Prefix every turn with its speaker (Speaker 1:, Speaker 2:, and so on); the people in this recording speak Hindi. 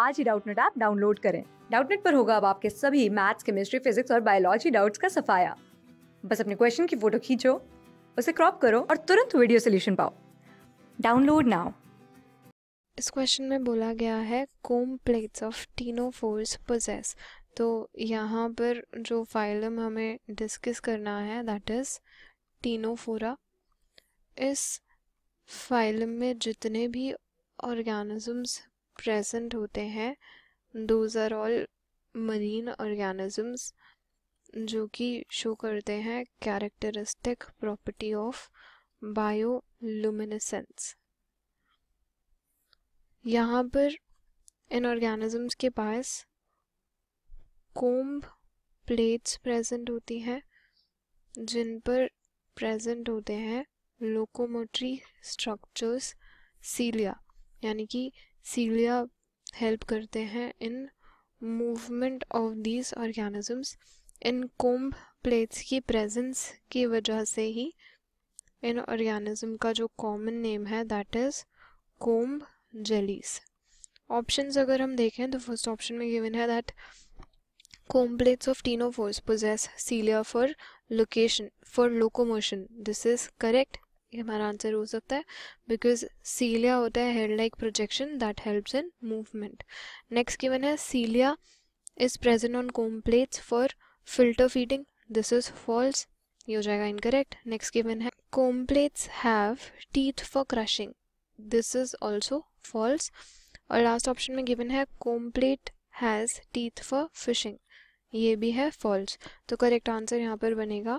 Speaker 1: आज ही डाउटनेट ऐप डाउनलोड करें डाउटनेट पर होगा अब आपके सभी मैथ्स केमिस्ट्री फिजिक्स और बायोलॉजी डाउट्स का सफाया बस अपने क्वेश्चन की फोटो खींचो उसे क्रॉप करो और तुरंत वीडियो सोल्यूशन पाओ डाउनलोड नाउ
Speaker 2: इस क्वेश्चन में बोला गया है comb plates of ctenophores possess तो यहाँ पर जो फाइलम हमें डिस्कस करना है दैट इज़ टीनोफोरा इस फाइलम में जितने भी ऑर्गेनिजम्स प्रेजेंट होते हैं those are all marine organisms जो कि शो करते हैं कैरेक्टरिस्टिक प्रॉपर्टी ऑफ बायोलुमिनेसेंस यहाँ पर इन ऑर्गेनिजम्स के पास कोम्ब प्लेट्स प्रेजेंट होती हैं जिन पर प्रेजेंट होते हैं लोकोमोटरी स्ट्रक्चर्स सीलिया यानी कि सीलिया हेल्प करते हैं in movement of these organisms in comb plates की प्रेजेंस की वजह से ही इन ऑर्गेनिज्म का जो कॉमन नेम है that is comb jellies options अगर हम देखें तो फर्स्ट ऑप्शन में गिवन है that comb plates of ctenophores possess cilia for location for locomotion this is correct ये हमारा आंसर हो सकता है बिकॉज सीलिया होता है head like projection that helps in movement next given है cilia is present on comb plates for filter feeding this is false ये हो जाएगा इनकरेक्ट नेक्स्ट गिवन है comb plates have teeth for crushing this is also false और लास्ट ऑप्शन में गिवन है comb plate has teeth for fishing ये भी है फॉल्स तो करेक्ट आंसर यहाँ पर बनेगा